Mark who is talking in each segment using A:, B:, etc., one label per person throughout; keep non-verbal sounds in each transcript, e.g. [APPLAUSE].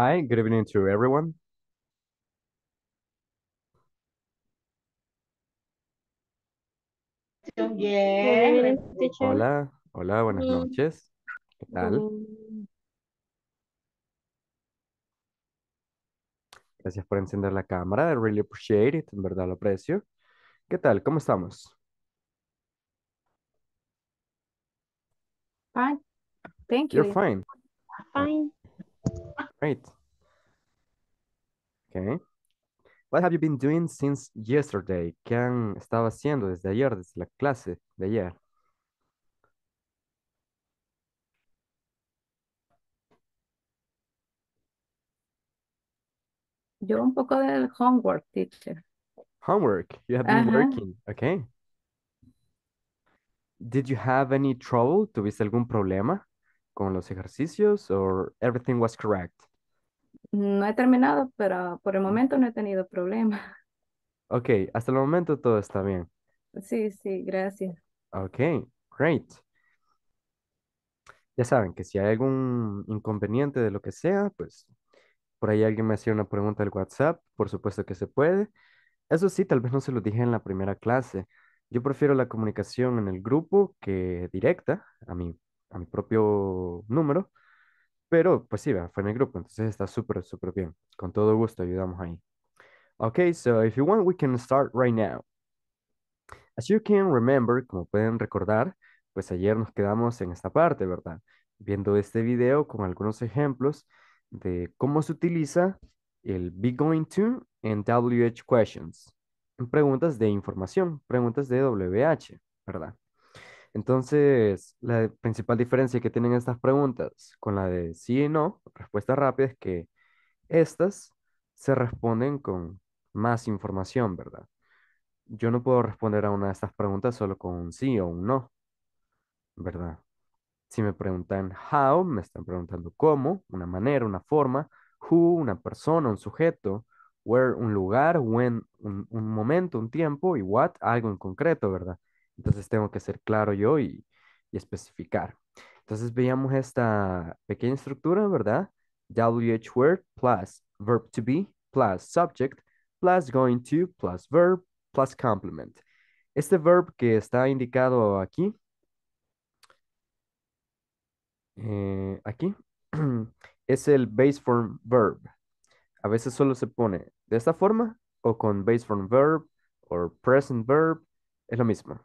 A: Hi, good evening to everyone. Hola, hola, buenas noches. ¿Qué tal? Gracias por encender la cámara. I really appreciate it. En verdad lo aprecio. ¿Qué tal? ¿Cómo estamos? Fine. Thank you. You're fine. Fine. Great. Okay. What have you been doing since yesterday? ¿Qué han estado haciendo desde ayer, desde la clase de ayer? Yo un poco del homework, teacher. Homework. You have been working. Okay. Did you have any trouble? ¿Tuviste algún problema con los ejercicios or everything was correct? No he terminado, pero por el mm. momento no he tenido problema. [LAUGHS] Ok, hasta el momento todo está bien. Sí, sí, gracias. Ok, great. Ya saben que si hay algún inconveniente de lo que sea, pues por ahí alguien me hacía una pregunta del WhatsApp, por supuesto que se puede. Eso sí, tal vez no se lo dije en la primera clase. Yo prefiero la comunicación en el grupo que directa a mi, a mi propio número, pero pues sí, fue en el grupo, entonces está súper, súper bien. Con todo gusto ayudamos ahí. Okay, so if you want, we can start right now. As you can remember, como pueden recordar, pues ayer nos quedamos en esta parte, ¿verdad? Viendo este video con algunos ejemplos de cómo se utiliza el be going to en WH questions, preguntas de información, preguntas de WH, ¿verdad? Entonces, la principal diferencia que tienen estas preguntas con la de sí y no, respuesta rápida, es que estas se responden con más información, ¿verdad? Yo no puedo responder a una de estas preguntas solo con un sí o un no, ¿verdad? Si me preguntan how, me están preguntando cómo, una manera, una forma, who, una persona, un sujeto, where, un lugar, when, un, un momento, un tiempo, y what, algo en concreto, ¿verdad? Entonces tengo que ser claro yo y, especificar. Entonces veíamos esta pequeña estructura, ¿verdad? WH word plus verb to be plus subject plus going to plus verb plus complement. Este verb que está indicado aquí, eh, aquí, [CLEARS THROAT] es el base form verb. A veces solo se pone de esta forma o con base form verb o present verb, es lo mismo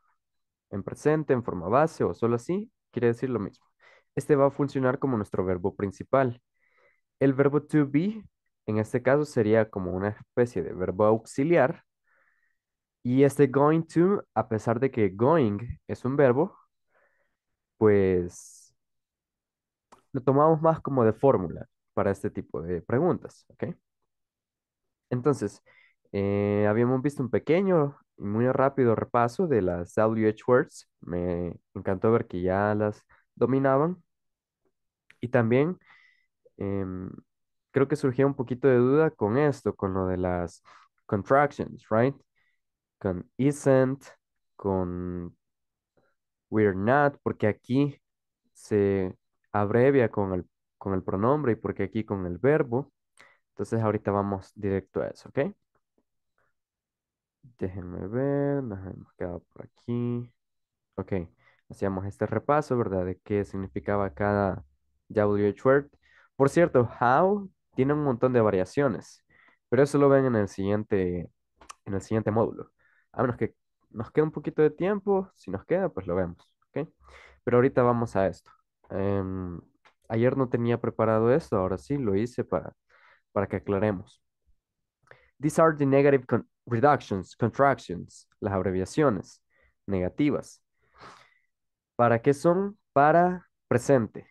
A: en presente, en forma base o solo así, quiere decir lo mismo. Este va a funcionar como nuestro verbo principal. El verbo to be, en este caso, sería como una especie de verbo auxiliar. Y este going to, a pesar de que going es un verbo, pues lo tomamos más como de fórmula para este tipo de preguntas, ¿ok? Entonces, eh, habíamos visto un pequeño y muy rápido repaso de las WH words. Me encantó ver que ya las dominaban. Y también em, creo que surgió un poquito de duda con esto, con lo de las contractions, right? Con isn't, con we're not, porque aquí se abrevia con el, con el pronombre y porque aquí con el verbo. Entonces ahorita vamos directo a eso, ¿ok? Déjenme ver, hemos quedado por aquí. Ok, hacíamos este repaso, ¿verdad? De qué significaba cada WH word. Por cierto, how tiene un montón de variaciones, pero eso lo ven en el siguiente, en el siguiente módulo. A menos que nos quede un poquito de tiempo, si nos queda, pues lo vemos, ¿ok? Pero ahorita vamos a esto. Em, ayer no tenía preparado esto, ahora sí lo hice para, para que aclaremos. These are the negative con reductions, contractions, las abreviaciones negativas. ¿Para qué son? Para presente.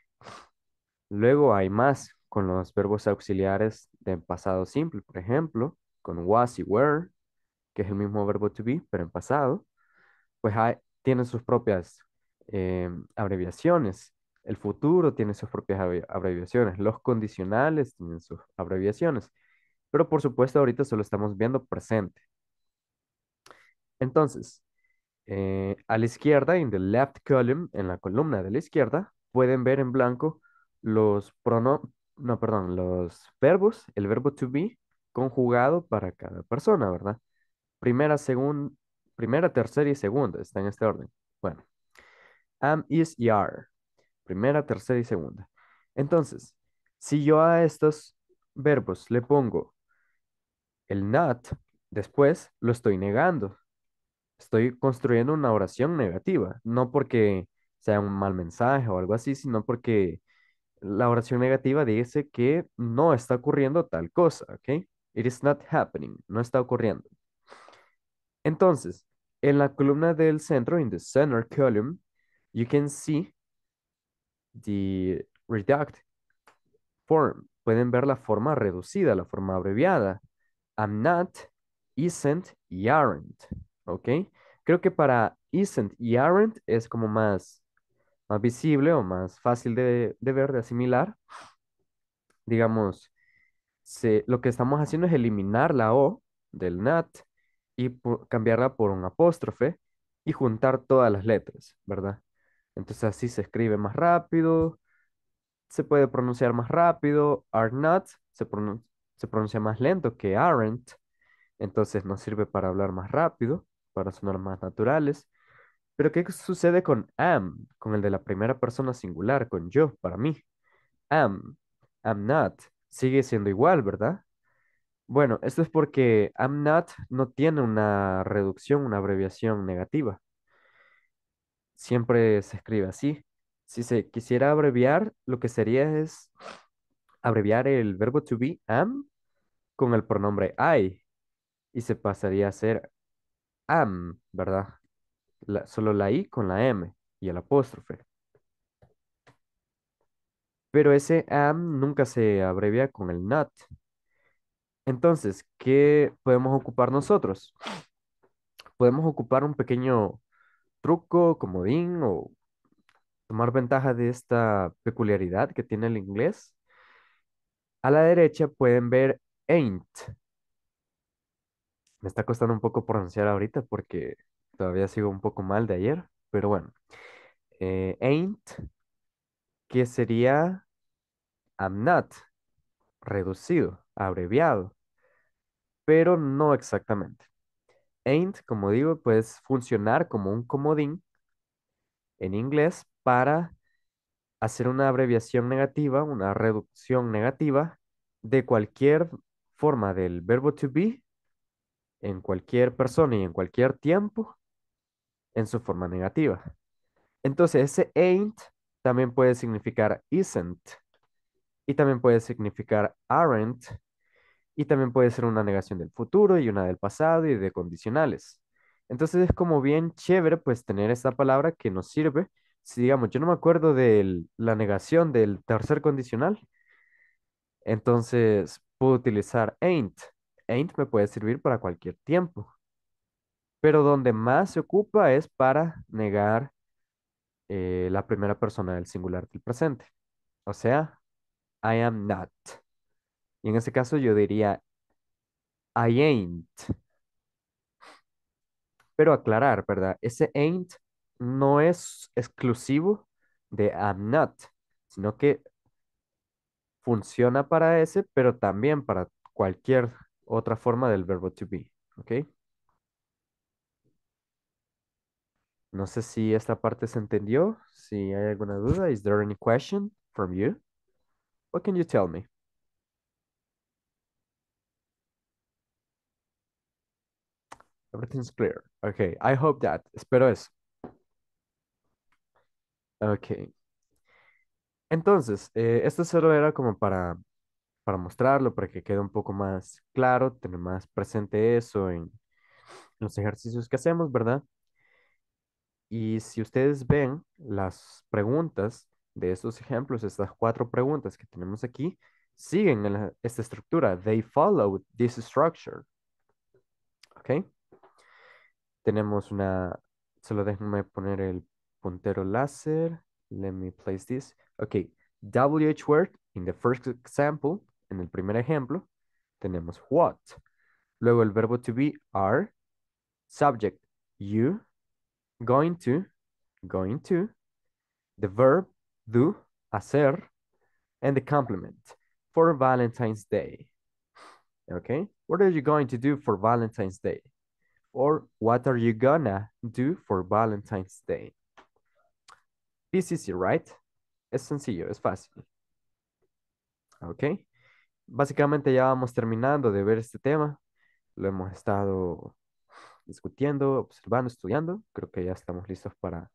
A: Luego hay más con los verbos auxiliares de pasado simple, por ejemplo, con was y were, que es el mismo verbo to be, pero en pasado, pues tienen sus propias eh, abreviaciones. El futuro tiene sus propias abreviaciones. Los condicionales tienen sus abreviaciones. Pero por supuesto, ahorita solo estamos viendo presente. Entonces, eh, a la izquierda, en the left column, en la columna de la izquierda, pueden ver en blanco los pronombres, no, perdón, los verbos, el verbo to be conjugado para cada persona, ¿verdad? Primera, segunda, primera, tercera y segunda, está en este orden. Bueno, am, is y are. Primera, tercera y segunda. Entonces, si yo a estos verbos le pongo el not después lo estoy negando. Estoy construyendo una oración negativa, no porque sea un mal mensaje o algo así, sino porque la oración negativa dice que no está ocurriendo tal cosa, ¿ok? It is not happening, no está ocurriendo. Entonces, en la columna del centro, in the center column, you can see the reduct form. Pueden ver la forma reducida, la forma abreviada. I'm not, isn't y aren't. ¿Ok? Creo que para isn't y aren't es como más, visible o más fácil de, ver, de asimilar. Digamos, lo que estamos haciendo es eliminar la O del not y cambiarla por un apóstrofe y juntar todas las letras, ¿verdad? Entonces así se escribe más rápido, se puede pronunciar más rápido, are not se, pronuncia se pronuncia más lento que aren't, entonces nos sirve para hablar más rápido, para sonar más naturales. Pero ¿qué sucede con am, con el de la primera persona singular, con yo, para mí? Am, am not, sigue siendo igual, ¿verdad? Bueno, esto es porque am not no tiene una reducción, una abreviación negativa. Siempre se escribe así. Si se quisiera abreviar, lo que sería es abreviar el verbo to be am con el pronombre I y se pasaría a ser am, ¿verdad? solo la I con la M y el apóstrofe. Pero ese am nunca se abrevia con el not. Entonces, ¿qué podemos ocupar nosotros? Podemos ocupar un pequeño truco, comodín o tomar ventaja de esta peculiaridad que tiene el inglés. A la derecha pueden ver Ain't. Me está costando un poco pronunciar ahorita porque todavía sigo un poco mal de ayer, pero bueno. Eh, ain't, que sería I'm not, reducido, abreviado, pero no exactamente. Ain't, como digo, puede funcionar como un comodín en inglés para hacer una abreviación negativa, una reducción negativa de cualquier forma del verbo to be en cualquier persona y en cualquier tiempo en su forma negativa. Entonces, ese ain't también puede significar isn't y también puede significar aren't y también puede ser una negación del futuro y una del pasado y de condicionales. Entonces es como bien chévere pues tener esta palabra que nos sirve. Si digamos, yo no me acuerdo de la negación del tercer condicional, entonces puedo utilizar ain't. Ain't me puede servir para cualquier tiempo. Pero donde más se ocupa es para negar eh, la primera persona del singular del presente. O sea, I am not. Y en ese caso yo diría I ain't. Pero aclarar, ¿verdad? Ese ain't no es exclusivo de I'm not, sino que funciona para ese, pero también para cualquier otra forma del verbo to be, ¿ok? No sé si esta parte se entendió, si hay alguna duda. Is there any question from you? What can you tell me? Everything's clear. Okay, I hope that. Espero eso. Okay. Entonces, eh, esto solo era como para, mostrarlo, para que quede un poco más claro, tener más presente eso en, los ejercicios que hacemos, ¿verdad? Y si ustedes ven las preguntas de estos ejemplos, estas cuatro preguntas que tenemos aquí, siguen esta estructura. They follow this structure. ¿Ok? Tenemos una... Solo déjenme poner el puntero láser. Let me place this. Ok, WH word, in the first example, en el primer ejemplo, tenemos what. Luego el verbo to be, are, subject, you, going to, going to, the verb, do, hacer, and the complement, for Valentine's Day. Okay, what are you going to do for Valentine's Day? Or what are you gonna do for Valentine's Day? This is right? Es sencillo, es fácil. ¿Ok? Básicamente ya vamos terminando de ver este tema. Lo hemos estado discutiendo, observando, estudiando. Creo que ya estamos listos para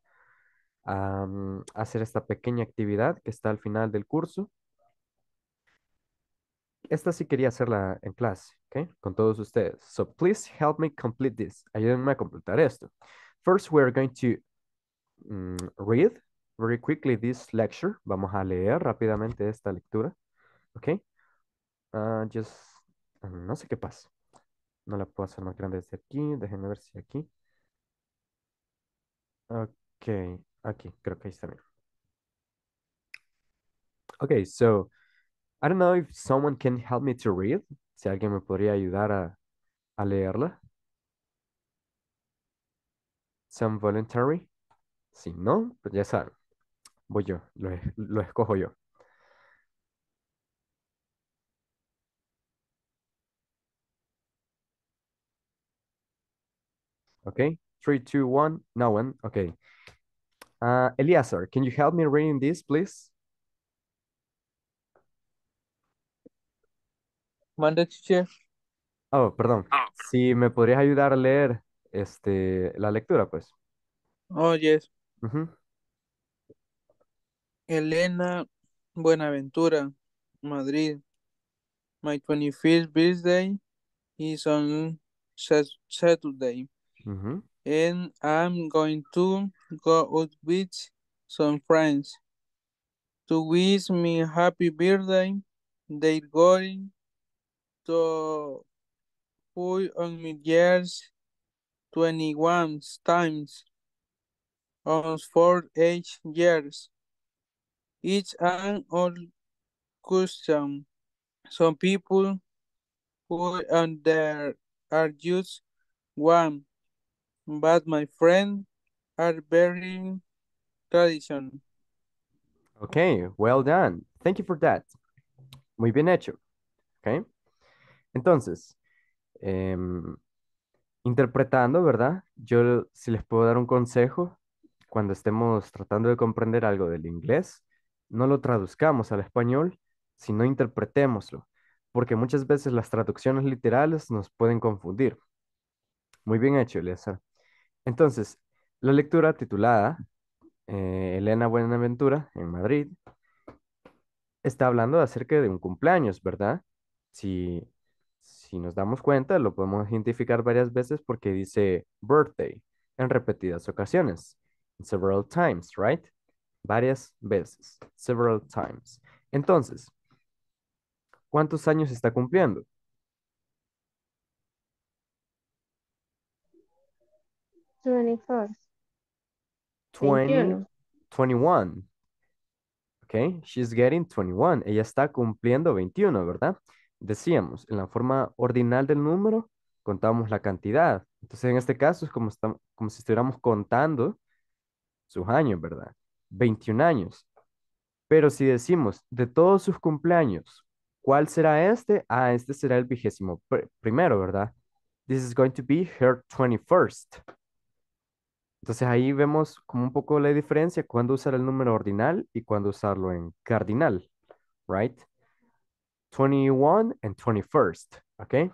A: hacer esta pequeña actividad que está al final del curso. Esta sí quería hacerla en clase, ¿ok? Con todos ustedes. So please help me complete this. Ayúdenme a completar esto. First, we are going to mm, read very quickly this lecture. Vamos a leer rápidamente esta lectura. Okay. Ah, just, ah, no sé qué pasa. No la puedo hacer más grande desde aquí. Déjenme ver si aquí. Ok, aquí, creo que ahí está bien. Ok, so, I don't know if someone can help me to read. Si alguien me podría ayudar a, a leerla. Some voluntary. Si no, pues ya saben voy yo, lo, escojo yo. Ok, 3, 2, 1, No, one, ok. Uh, ¿puedes ayudarme a leer esto, por favor? please? Manda, Chiche? Oh, perdón. Sí, ah. Si me podrías ayudar a leer este, la lectura, pues. Oh, yes. Ajá. Elena Buenaventura, Madrid. My 25th birthday is on Saturday. Mm -hmm. And I'm going to go out with some friends to wish me happy birthday. They're going to put on me years 21 times on four age years. It's an old custom. Some people who and there are just one, but my friend are very tradition. Okay, well done. Thank you for that. Muy bien hecho. Okay. Entonces, em, interpretando, ¿verdad? Yo si les puedo dar un consejo cuando estemos tratando de comprender algo del inglés, no lo traduzcamos al español, sino interpretémoslo, porque muchas veces las traducciones literales nos pueden confundir. Muy bien hecho, Elisa. Entonces, la lectura titulada eh, Elena Buenaventura en Madrid está hablando acerca de un cumpleaños, ¿verdad? Si, si nos damos cuenta, lo podemos identificar varias veces porque dice birthday en repetidas ocasiones, several times, right? varias veces, several times. Entonces, ¿cuántos años está cumpliendo? twenty 21. Ok, she's getting 21. Ella está cumpliendo 21, ¿verdad? Decíamos, en la forma ordinal del número, contamos la cantidad. Entonces, en este caso, es como, como si estuviéramos contando sus años, ¿verdad? 21 años. Pero si decimos de todos sus cumpleaños, ¿cuál será este? Ah, este será el vigésimo primero, ¿verdad? This is going to be her 21st. Entonces ahí vemos como un poco la diferencia cuando usar el número ordinal y cuando usarlo en cardinal, right? 21 and 21st, ¿ok?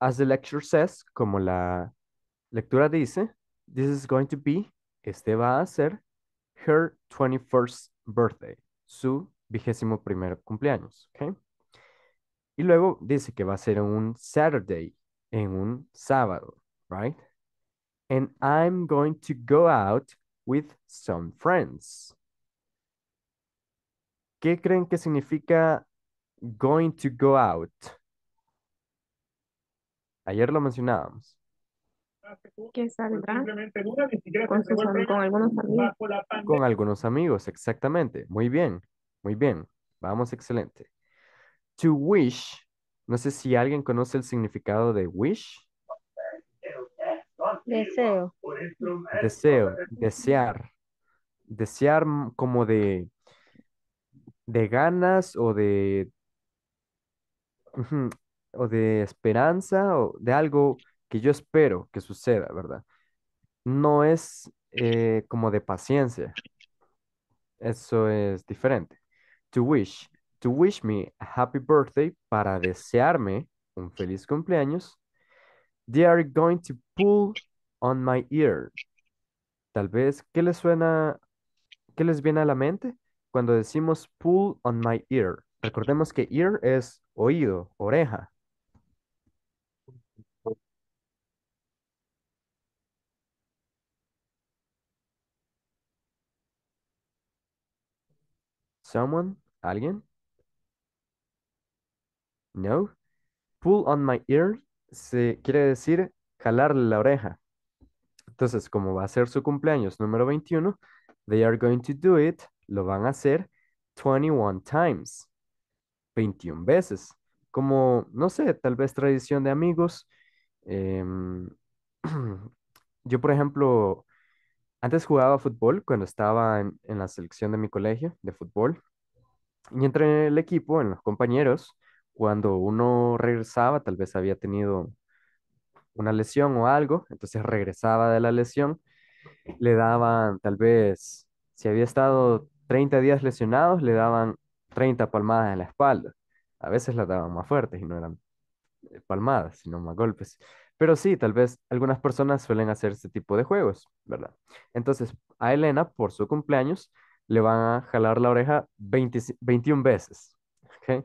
A: As the lecture says, como la lectura dice, this is going to be este va a ser her 21st birthday, su vigésimo primer cumpleaños. Y luego dice que va a ser un Saturday, en un sábado, right? And I'm going to go out with some friends. ¿Qué creen que significa going to go out? Ayer lo mencionábamos que pues saldrá con, algunos amigos. Con algunos amigos, exactamente. Muy bien, muy bien. Vamos, excelente. To wish. No sé si alguien conoce el significado de wish. Deseo. Deseo, desear. Desear como de, de ganas o de, o de esperanza o de algo que yo espero que suceda, ¿verdad? No es eh, como de paciencia. Eso es diferente. To wish. To wish me a happy birthday para desearme un feliz cumpleaños. They are going to pull on my ear. Tal vez, ¿qué les suena? ¿Qué les viene a la mente cuando decimos pull on my ear? Recordemos que ear es oído, oreja. Someone, alguien. No. Pull on my ear se quiere decir jalarle la oreja. Entonces, como va a ser su cumpleaños número 21, they are going to do it, lo van a hacer 21 times. 21 veces. Como, no sé, tal vez tradición de amigos. Em, [CLEARS THROAT] yo, por ejemplo, antes jugaba fútbol cuando estaba en, la selección de mi colegio de fútbol. Y entre el equipo, en los compañeros, cuando uno regresaba, tal vez había tenido una lesión o algo, entonces regresaba de la lesión, le daban tal vez, si había estado 30 días lesionados, le daban 30 palmadas en la espalda. A veces las daban más fuertes y no eran eh, palmadas, sino más golpes. Pero sí, tal vez algunas personas suelen hacer este tipo de juegos, ¿verdad? Entonces, a Elena, por su cumpleaños, le van a jalar la oreja 21 veces. Okay?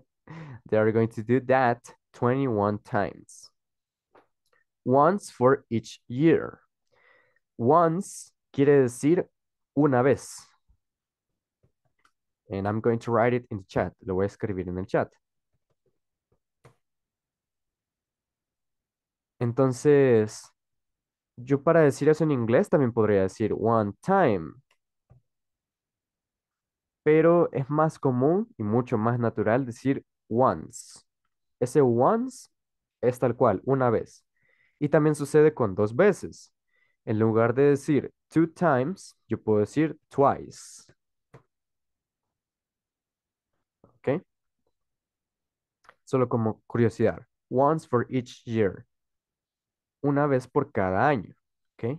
A: They are going to do that 21 times. Once for each year. Once quiere decir una vez. And I'm going to write it in the chat. Lo voy a escribir en el chat. Entonces, yo para decir eso en inglés también podría decir one time. Pero es más común y mucho más natural decir once. Ese once es tal cual, una vez. Y también sucede con dos veces. En lugar de decir two times, yo puedo decir twice. ¿Ok? Solo como curiosidad. Once for each year una vez por cada año. ¿Ok?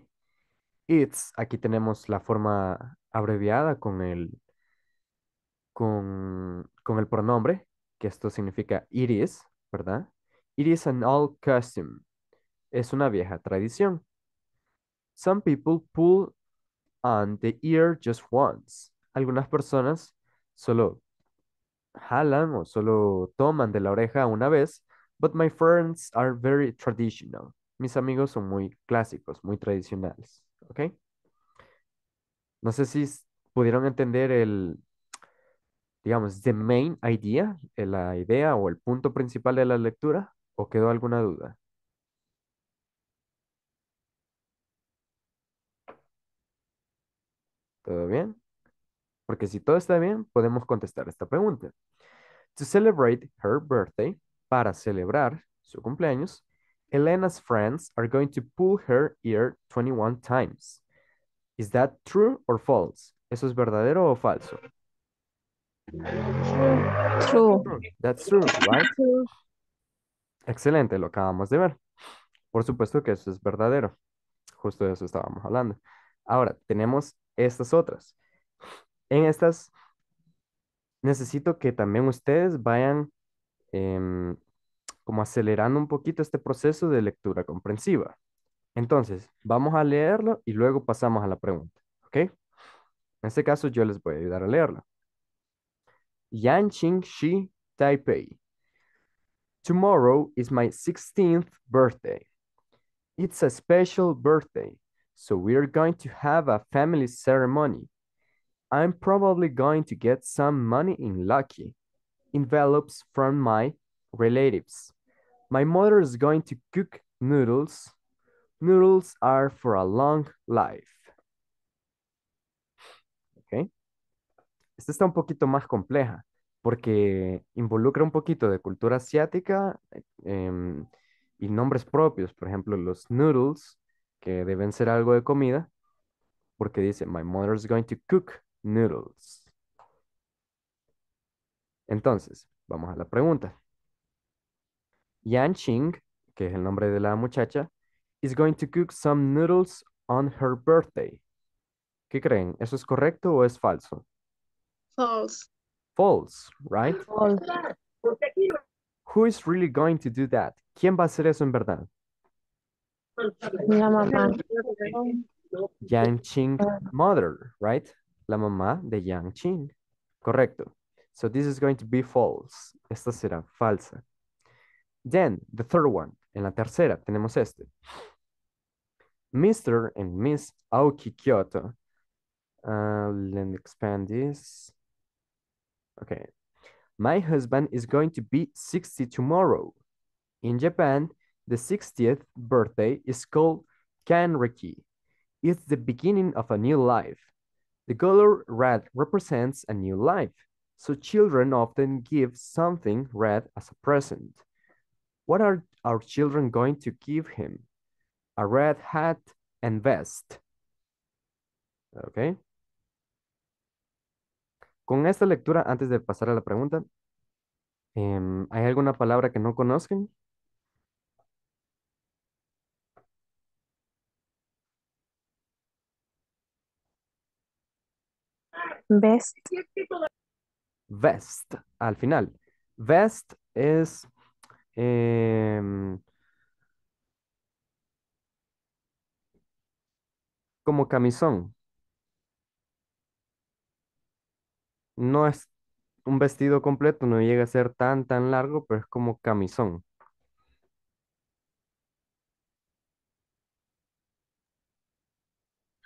A: It's, aquí tenemos la forma abreviada con el, con, con el pronombre, que esto significa it is, ¿verdad? It is an old custom. Es una vieja tradición. Some people pull on the ear just once. Algunas personas solo jalan o solo toman de la oreja una vez, but my friends are very traditional mis amigos son muy clásicos, muy tradicionales, ¿ok? No sé si pudieron entender el, digamos, the main idea, eh, la idea o el punto principal de la lectura, o quedó alguna duda. ¿Todo bien? Porque si todo está bien, podemos contestar esta pregunta. To celebrate her birthday, para celebrar su cumpleaños, Elena's friends are going to pull her ear 21 times. Is that true or false? ¿Eso es verdadero o falso? True. That's true, right? Excelente, lo acabamos de ver. Por supuesto que eso es verdadero. Justo de eso estábamos hablando. Ahora, tenemos estas otras. En estas, necesito que también ustedes vayan em, como acelerando un poquito este proceso de lectura comprensiva. Entonces, vamos a leerlo y luego pasamos a la pregunta, ¿ok? En este caso yo les voy a ayudar a leerlo. Shi, Taipei. Tomorrow is my 16th birthday. It's a special birthday, so we're going to have a family ceremony. I'm probably going to get some money in lucky envelopes from my relatives. My mother is going to cook noodles. Noodles are for a long life. Okay. Esta está un poquito más compleja porque involucra un poquito de cultura asiática em, y nombres propios. Por ejemplo, los noodles, que deben ser algo de comida, porque dice, my mother is going to cook noodles. Entonces, vamos a la pregunta. Yang Ching, que es el nombre de la muchacha, is going to cook some noodles on her birthday. ¿Qué creen? ¿Eso es correcto o es falso? False. False, right? Who is really going to do that? ¿Quién va a hacer eso en verdad? La mamá. Yang Ching mother, right? La mamá de Yang Ching. Correcto. So this is going to be false. Esta será falsa. Then, the third one, en la tercera tenemos este. Mr. and Miss Aoki Kyoto. Uh, let me expand this. Okay. My husband is going to be 60 tomorrow. In Japan, the 60th birthday is called Kanreki. It's the beginning of a new life. The color red represents a new life, so children often give something red as a present. What are our children going to give him? A red hat and vest. Ok. Con esta lectura, antes de pasar a la pregunta, em, ¿hay alguna palabra que no conozcan? Vest. Vest, al final. Vest es Em, como camisón. No es un vestido completo, no llega a ser tan, tan largo, pero es como camisón.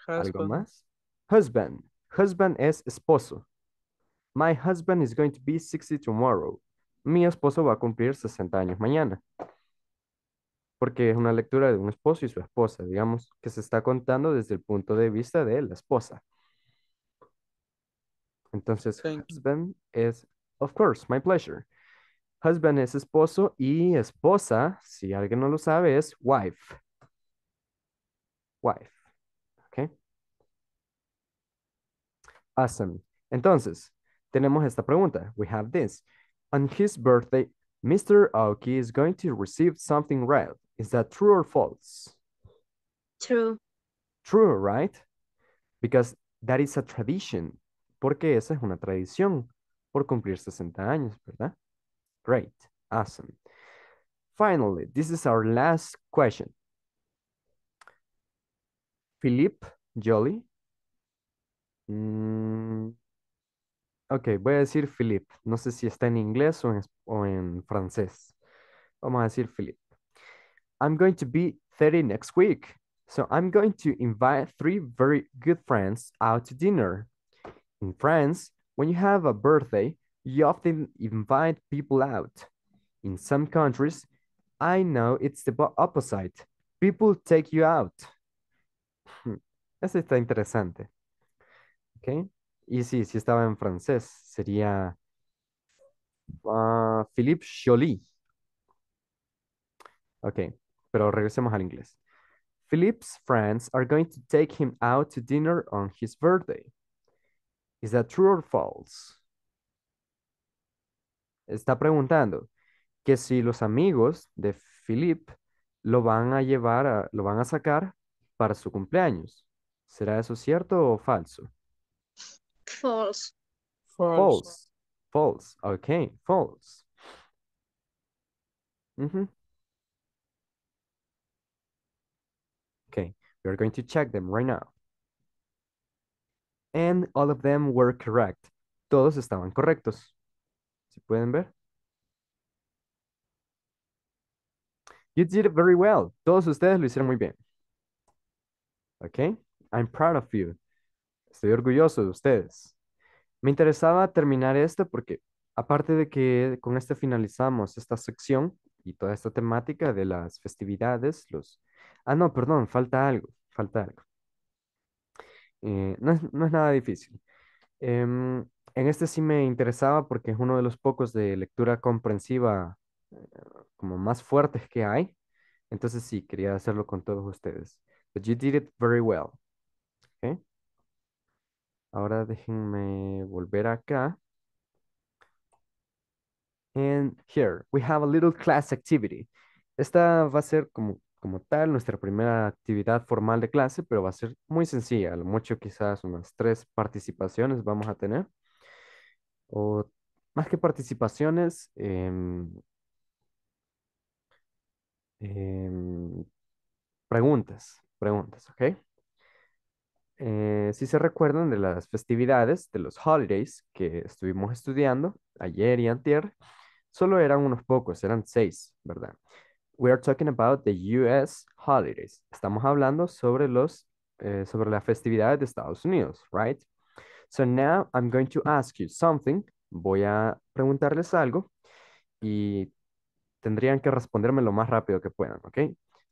A: ¿Algo más? Husband. Husband es esposo. My husband is going to be 60 tomorrow mi esposo va a cumplir 60 años mañana. Porque es una lectura de un esposo y su esposa, digamos, que se está contando desde el punto de vista de la esposa. Entonces, husband es, of course, my pleasure. Husband es esposo y esposa, si alguien no lo sabe, es wife. Wife. ¿Ok? Awesome. Entonces, tenemos esta pregunta. We have this. On his birthday, Mr. Aoki is going to receive something red. Is that true or false? True. True, right? Because that is a tradition. Porque esa es una tradición por cumplir 60 años, ¿verdad? Great. Awesome. Finally, this is our last question. Philippe Jolly. Mm, Ok, voy a decir Philippe. No sé si está en inglés o en, o francés. Vamos a decir Philippe. I'm going to be 30 next week. So I'm going to invite three very good friends out to dinner. In France, when you have a birthday, you often invite people out. In some countries, I know it's the opposite. People take you out. Hmm, eso está interesante. Okay. Y sí, si estaba en francés. Sería ah, Philippe Jolie. Ok, pero regresemos al inglés. Philippe's friends are going to take him out to dinner on his birthday. Is that true or false? Está preguntando que si los amigos de Philippe lo van a llevar, lo van a sacar para su cumpleaños. ¿Será eso cierto o falso? false? False. False. Okay, false. Mm -hmm. Okay, we're going to check them right now. And all of them were correct. Todos estaban correctos. ¿Se pueden ver? You did it very well. Todos ustedes lo hicieron muy bien. Okay, I'm proud of you. Estoy orgulloso de ustedes. Me interesaba terminar esto porque, aparte de que con este finalizamos esta sección y toda esta temática de las festividades, los... Ah, no, perdón, falta algo, falta algo. Eh, no, es, no, es, nada difícil. Em, en este sí me interesaba porque es uno de los pocos de lectura comprensiva eh, como más fuertes que hay. Entonces sí, quería hacerlo con todos ustedes. But you did it very well. Okay? Ahora déjenme volver acá. And here we have a little class activity. Esta va a ser como, como tal nuestra primera actividad formal de clase, pero va a ser muy sencilla. A lo mucho quizás unas tres participaciones vamos a tener. O más que participaciones, em, em, preguntas, preguntas, ¿ok? Eh, si se recuerdan de las festividades, de los holidays que estuvimos estudiando ayer y antier, solo eran unos pocos, eran seis, ¿verdad? We are talking about the US holidays. Estamos hablando sobre los eh, sobre las festividades de Estados Unidos, right? So now I'm going to ask you something. Voy a preguntarles algo y tendrían que responderme lo más rápido que puedan, ¿ok?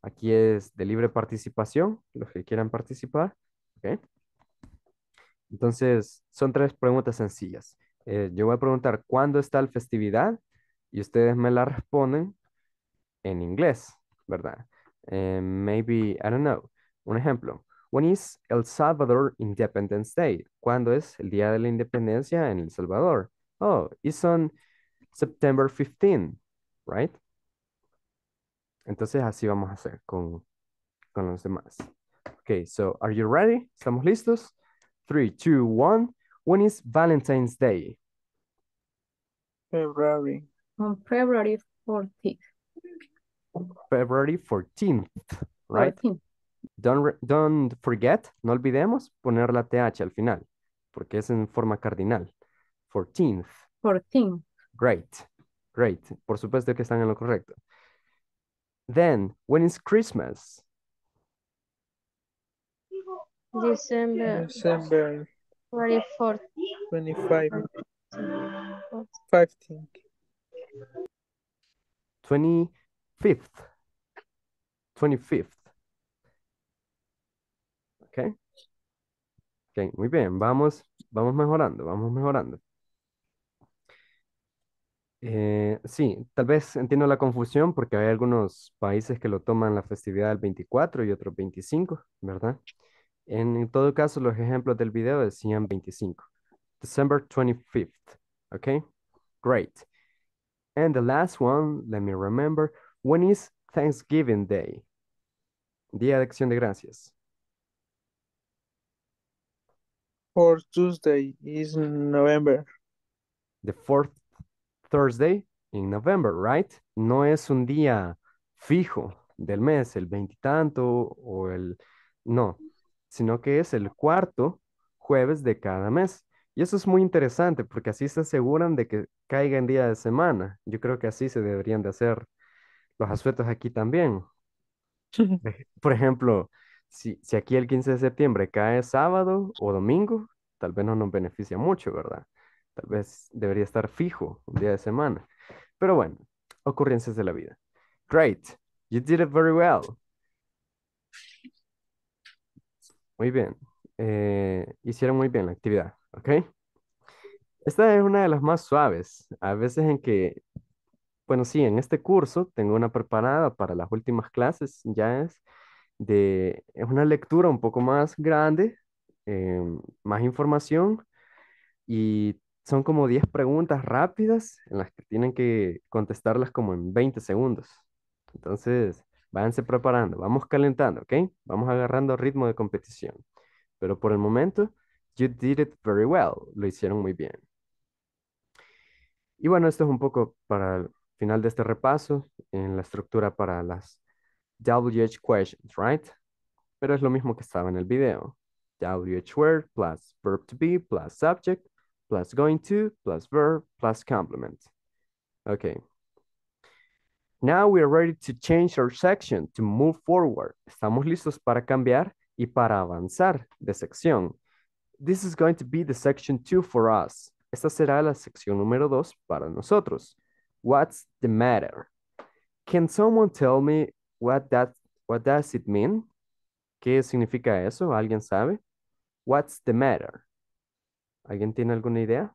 A: Aquí es de libre participación, los que quieran participar. Entonces, son tres preguntas sencillas. Eh, yo voy a preguntar cuándo está la festividad y ustedes me la responden en inglés, ¿verdad? Eh, maybe, I don't know. Un ejemplo. When is El Salvador Independence Day? ¿Cuándo es el Día de la Independencia en El Salvador? Oh, it's on September 15, right? Entonces así vamos a hacer con, con los demás. Okay, so are you ready? ¿Estamos listos? Three, two, one. When is Valentine's Day? February. On February 14th. February 14th, right? 14th. Don't, don't forget, no olvidemos poner la TH al final, porque es en forma cardinal. 14th. 14th. Great, great. Por supuesto que están en lo correcto. Then, when is Christmas? December. December. 24. 25. 15. 25 25th. Okay. Okay, muy bien. Vamos, vamos mejorando, vamos mejorando. Eh, sí, tal vez entiendo la confusión porque hay algunos países que lo toman la festividad del 24 y otros 25, ¿verdad? En todo caso, los ejemplos del video decían 25. December 25th. Okay, great. And the last one, let me remember. When is Thanksgiving Day? Día de Acción de Gracias. Fourth Tuesday is November. The fourth Thursday in November, right? No es un día fijo del mes, el veintitanto o el... No, sino que es el cuarto jueves de cada mes. Y eso es muy interesante porque así se aseguran de que caiga en día de semana. Yo creo que así se deberían de hacer los asuetos aquí también. [LAUGHS] Por ejemplo, si, si aquí el 15 de septiembre cae sábado o domingo, tal vez no nos beneficia mucho, ¿verdad? Tal vez debería estar fijo un día de semana. Pero bueno, ocurrencias de la vida. Great, you did it very well. Muy bien. Eh, hicieron muy bien la actividad, ¿ok? Esta es una de las más suaves. A veces en que, bueno, sí, en este curso tengo una preparada para las últimas clases, ya es de, es una lectura un poco más grande, em, más información y son como 10 preguntas rápidas en las que tienen que contestarlas como en 20 segundos. Entonces, Váyanse preparando, vamos calentando, ¿ok? Vamos agarrando ritmo de competición. Pero por el momento, you did it very well. Lo hicieron muy bien. Y bueno, esto es un poco para el final de este repaso en la estructura para las WH questions, right? Pero es lo mismo que estaba en el video. WH word plus verb to be plus subject plus going to plus verb plus complement. Okay, Now we are ready to change our section to move forward. Estamos listos para cambiar y para avanzar de sección. This is going to be the section 2 for us. Esta será la sección número 2 para nosotros. What's the matter? Can someone tell me what that what does it mean? ¿Qué significa eso? ¿Alguien sabe? What's the matter? ¿Alguien tiene alguna idea?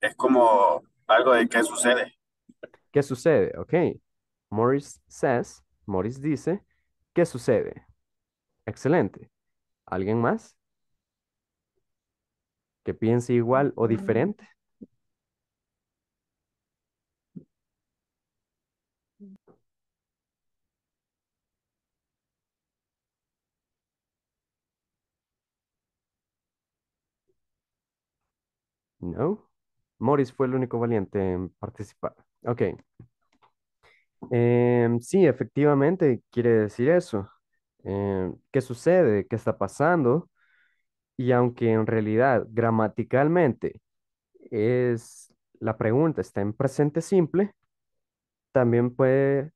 A: Es como algo de qué sucede. ¿Qué sucede? Ok, Morris says, Morris dice, ¿qué sucede? Excelente. ¿Alguien más? ¿Que piense igual o mm. diferente? No. Morris fue el único valiente en participar. Ok. Em, sí, efectivamente quiere decir eso. Em, ¿Qué sucede? ¿Qué está pasando? Y aunque en realidad gramaticalmente es la pregunta está en presente simple, también puede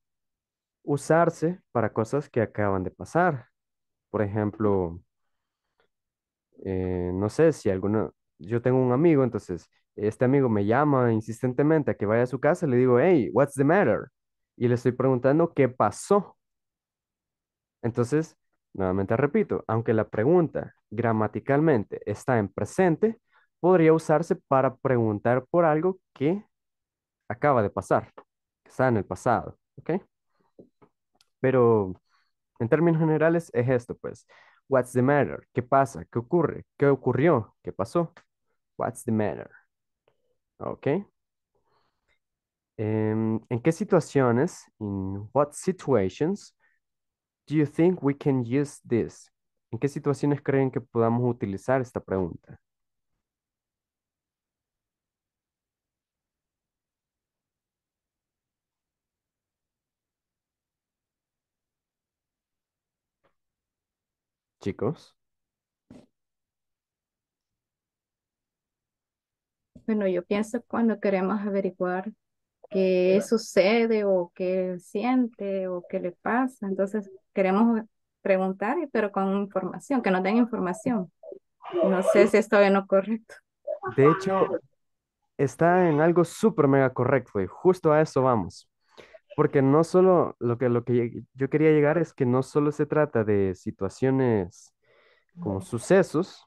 A: usarse para cosas que acaban de pasar. Por ejemplo, eh, no sé si alguno, yo tengo un amigo, entonces este amigo me llama insistentemente a que vaya a su casa, le digo, hey, what's the matter? Y le estoy preguntando qué pasó. Entonces, nuevamente repito, aunque la pregunta gramaticalmente está en presente, podría usarse para preguntar por algo que acaba de pasar, que está en el pasado, ¿ok? Pero en términos generales es esto, pues. What's the matter? ¿Qué pasa? ¿Qué ocurre? ¿Qué ocurrió? ¿Qué pasó? What's the matter? Ok. Um, ¿En qué situaciones, in what situations, do you think we can use this? ¿En qué situaciones creen que podamos utilizar esta pregunta? Chicos. Bueno, yo pienso cuando queremos averiguar qué sucede o qué siente o qué le pasa. Entonces queremos preguntar, pero con información, que nos den información. No sé si esto bien o correcto. De hecho, está en algo súper mega correcto y justo a eso vamos. Porque no solo lo que, lo que yo quería llegar es que no solo se trata de situaciones como sucesos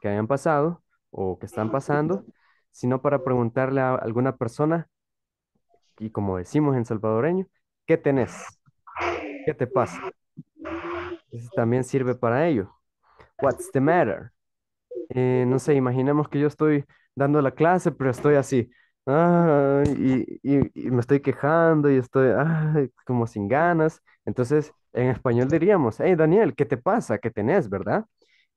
A: que hayan pasado, o que están ah, pasando, sino para preguntarle a alguna persona, y como decimos en salvadoreño, ¿qué tenés? ¿Qué te pasa? Eso también sirve para ello. What's the matter? Eh, no sé, imaginemos que yo estoy dando la clase, pero estoy así. y, me estoy quejando y estoy como sin ganas. Entonces, en español diríamos, hey Daniel, ¿qué te pasa? ¿Qué tenés, verdad?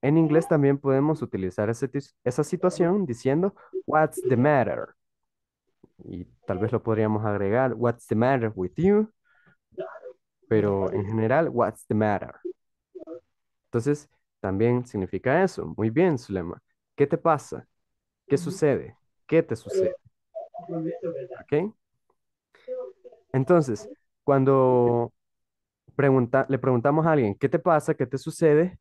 A: En inglés también podemos utilizar esa situación diciendo What's the matter? Y tal vez lo podríamos agregar What's the matter with you? Pero en general, What's the matter? Entonces, también significa eso. Muy bien, Zulema. ¿Qué te pasa? ¿Qué sucede? ¿Qué te sucede? ¿Ok? Entonces, cuando pregunta, le preguntamos a alguien, ¿qué te pasa? ¿Qué te sucede?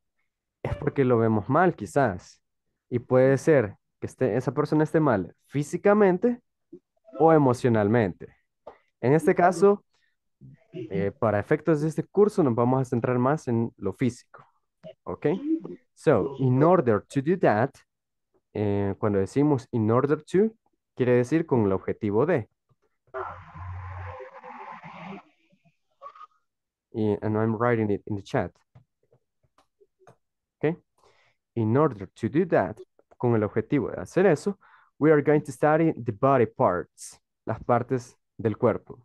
A: es porque lo vemos mal quizás. Y puede ser que esa persona esté mal físicamente o emocionalmente. En este caso, eh, para efectos de este curso nos vamos a centrar más en lo físico. ¿Ok? So, in order to do that, eh, cuando decimos in order to, quiere decir con el objetivo de. Y, and I'm writing it in the chat in order to do that, con el objetivo de hacer eso, we are going to study the body parts, las partes del cuerpo.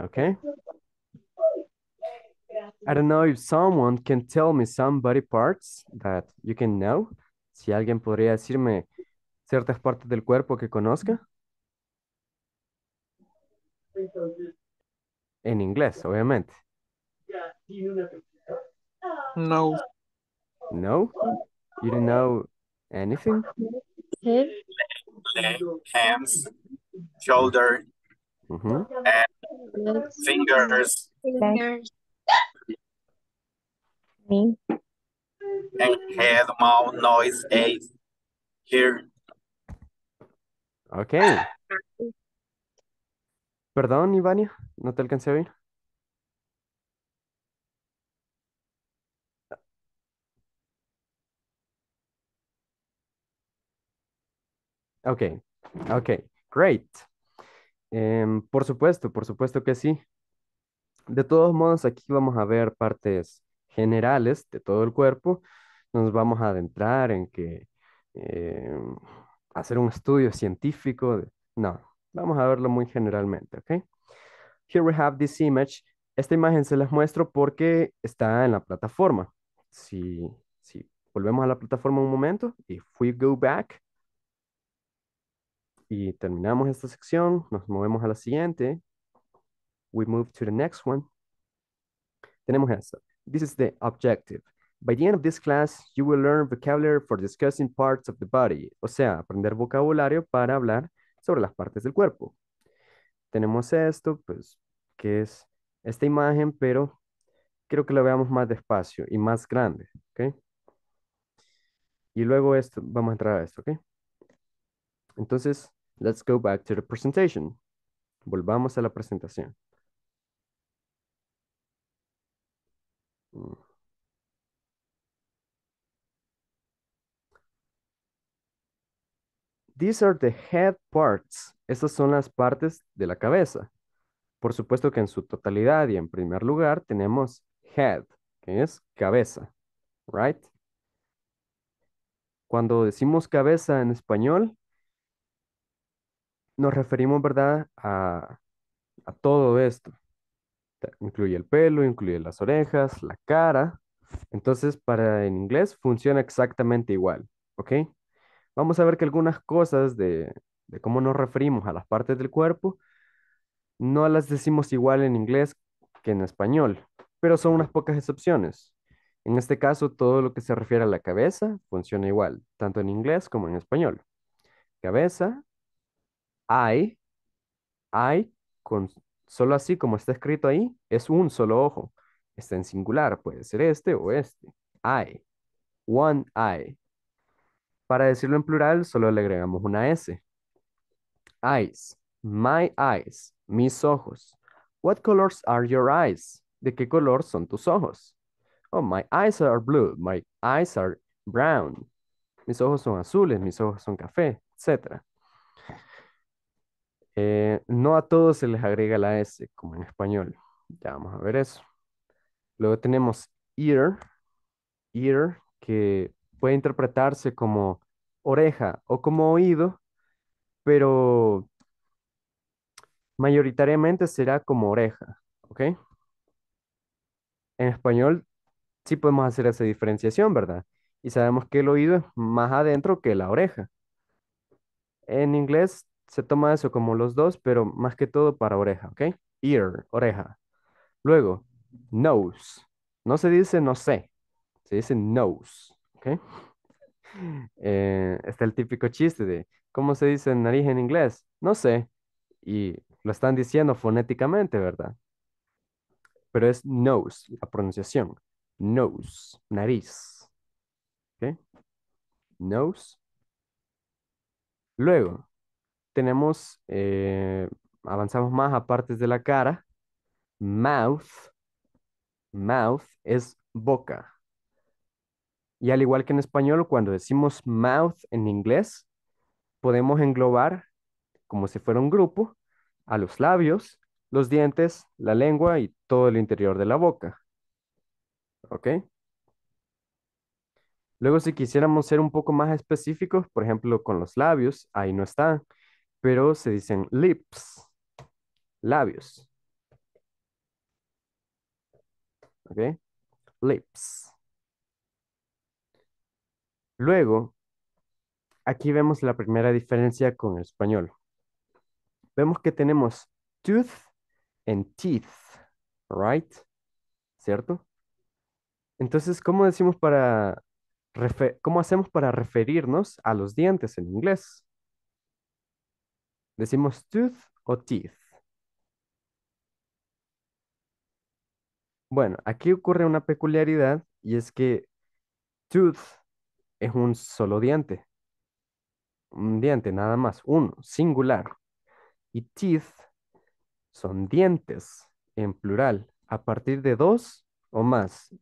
A: Okay? I don't know if someone can tell me some body parts that you can know. Si alguien podría decirme ciertas partes del cuerpo que conozca. En inglés, obviamente. No. No? You don't know anything? Head. Leg, hands, shoulder, mm -hmm. and fingers. Fingers. Me. And head, mouth, noise, eyes, ear. Okay. Perdón, Ivania, no te alcancé a oír. Ok, ok, great. Em, por supuesto, por supuesto que sí. De todos modos, aquí vamos a ver partes generales de todo el cuerpo. Nos vamos a adentrar en que em, hacer un estudio científico. No, vamos a verlo muy generalmente, ¿ok? Here we have this image. Esta imagen se las muestro porque está en la plataforma. Si, si volvemos a la plataforma un momento, if we go back, y terminamos esta sección, nos movemos a la siguiente. We move to the next one. Tenemos esto. This is the objective. By the end of this class, you will learn vocabulary for discussing parts of the body. O sea, aprender vocabulario para hablar sobre las partes del cuerpo. Tenemos esto, pues, que es esta imagen, pero creo que lo veamos más despacio y más grande, ¿ok? Y luego esto, vamos a entrar a esto, ¿ok? Entonces, Let's go back to the presentation. Volvamos a la presentación. Mm. These are the head parts. Estas son las partes de la cabeza. Por supuesto que en su totalidad y en primer lugar tenemos head, que es cabeza, right? Cuando decimos cabeza en español, nos referimos, ¿verdad?, a, todo esto. Incluye el pelo, incluye las orejas, la cara. Entonces, para en inglés funciona exactamente igual, ¿ok? Vamos a ver que algunas cosas de, de cómo nos referimos a las partes del cuerpo no las decimos igual en inglés que en español, pero son unas pocas excepciones. En este caso, todo lo que se refiere a la cabeza funciona igual, tanto en inglés como en español. Cabeza, I, I solo así como está escrito ahí, es un solo ojo. Está en singular, puede ser este o este. I, one eye. Para decirlo en plural, solo le agregamos una S. Eyes, my eyes, mis ojos. What colors are your eyes? ¿De qué color son tus ojos? Oh, my eyes are blue, my eyes are brown. Mis ojos son azules, mis ojos son café, etc. Eh, no a todos se les agrega la S, como en español. Ya vamos a ver eso. Luego tenemos ear, ear, que puede interpretarse como oreja o como oído, pero mayoritariamente será como oreja, ¿ok? En español sí podemos hacer esa diferenciación, ¿verdad? Y sabemos que el oído es más adentro que la oreja. En inglés se toma eso como los dos, pero más que todo para oreja, ¿ok? Ear, oreja. Luego, nose. No se dice no sé, se dice nose, ¿ok? [LAUGHS] Eh, está el típico chiste de, ¿cómo se dice nariz en inglés? No sé. Y lo están diciendo fonéticamente, ¿verdad? Pero es nose, la pronunciación. Nose, nariz. ¿Ok? Nose. Luego, tenemos, eh, avanzamos más a partes de la cara. Mouth, mouth es boca. Y al igual que en español, cuando decimos mouth en inglés, podemos englobar como si fuera un grupo a los labios, los dientes, la lengua y todo el interior de la boca. ¿Ok? Luego, si quisiéramos ser un poco más específicos, por ejemplo, con los labios, ahí no están pero se dicen lips, labios. ¿Ok? Lips. Luego, aquí vemos la primera diferencia con el español. Vemos que tenemos tooth and teeth, right? ¿Cierto? Entonces, ¿cómo decimos para, cómo hacemos para referirnos a los dientes en inglés? ¿Decimos tooth o teeth? Bueno, aquí ocurre una peculiaridad y es que tooth es un solo diente. Un diente nada más, uno, singular. Y teeth son dientes en plural a partir de dos o más.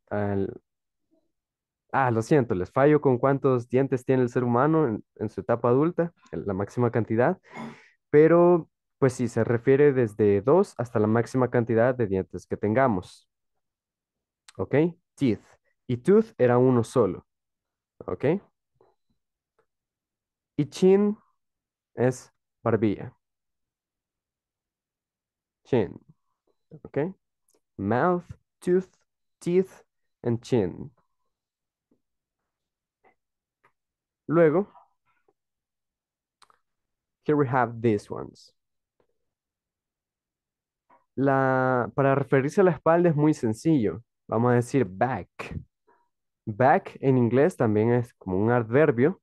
A: Ah, lo siento, les fallo con cuántos dientes tiene el ser humano en, su etapa adulta, la máxima cantidad pero pues sí, se refiere desde dos hasta la máxima cantidad de dientes que tengamos. ¿Ok? Teeth. Y tooth era uno solo. ¿Ok? Y chin es barbilla. Chin. ¿Ok? Mouth, tooth, teeth and chin. Luego Here we have these ones. La, para referirse a la espalda es muy sencillo. Vamos a decir back. Back en inglés también es como un adverbio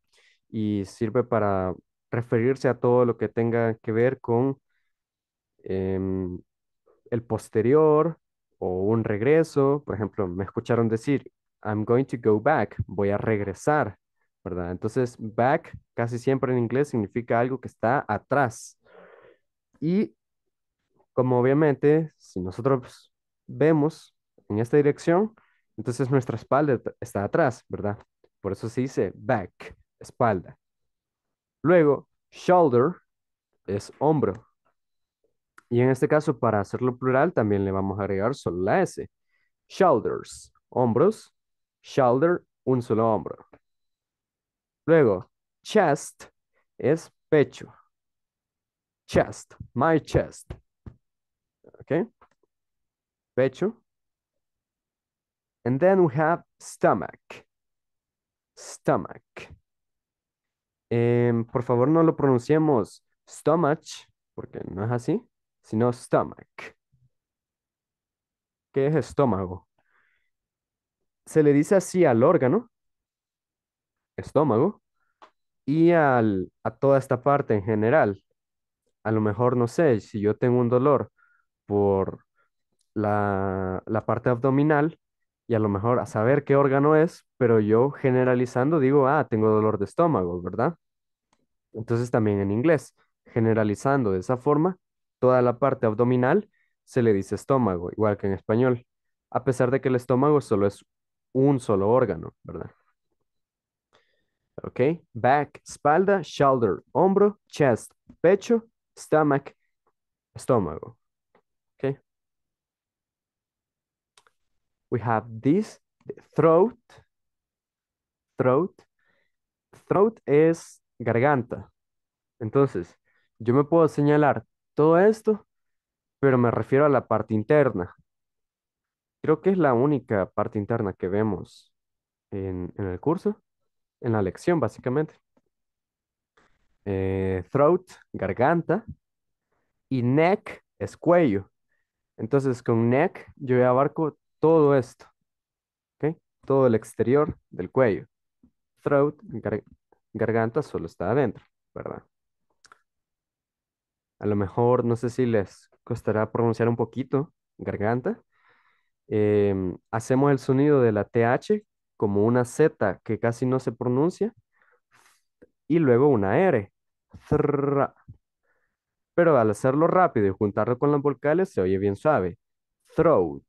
A: y sirve para referirse a todo lo que tenga que ver con em, el posterior o un regreso. Por ejemplo, me escucharon decir, I'm going to go back, voy a regresar. ¿verdad? Entonces, back casi siempre en inglés significa algo que está atrás. Y como obviamente, si nosotros vemos en esta dirección, entonces nuestra espalda está atrás, ¿verdad? Por eso se dice back, espalda. Luego, shoulder es hombro. Y en este caso, para hacerlo plural, también le vamos a agregar solo la S. Shoulders, hombros. Shoulder, un solo hombro. Luego, chest es pecho. Chest, my chest. ok Pecho. And then we have stomach. Stomach. Em, por favor, no lo pronunciemos stomach, porque no es así, sino stomach. ¿Qué es estómago? Se le dice así al órgano, estómago, y a toda esta parte en general. A lo mejor, no sé, si yo tengo un dolor por la, la parte abdominal y a lo mejor a saber qué órgano es, pero yo generalizando digo, ah, tengo dolor de estómago, ¿verdad? Entonces también en inglés, generalizando de esa forma, toda la parte abdominal se le dice estómago, igual que en español, a pesar de que el estómago solo es un solo órgano, ¿verdad? ¿ok? Back, espalda, shoulder, hombro, chest, pecho, stomach, estómago, ¿ok? We have this, throat, throat. Throat es garganta. Entonces, yo me puedo señalar todo esto, pero me refiero a la parte interna. Creo que es la única parte interna que vemos en, en el curso en la lección, básicamente. Eh, throat, garganta, y neck es cuello. Entonces, con neck yo abarco todo esto, Todo el exterior del cuello. Throat, garganta solo está adentro, ¿verdad? A lo mejor, no sé si les costará pronunciar un poquito garganta. Em, hacemos el sonido de la TH como una Z que casi no se pronuncia y luego una R. Pero al hacerlo rápido y juntarlo con las vocales se oye bien suave. Throat.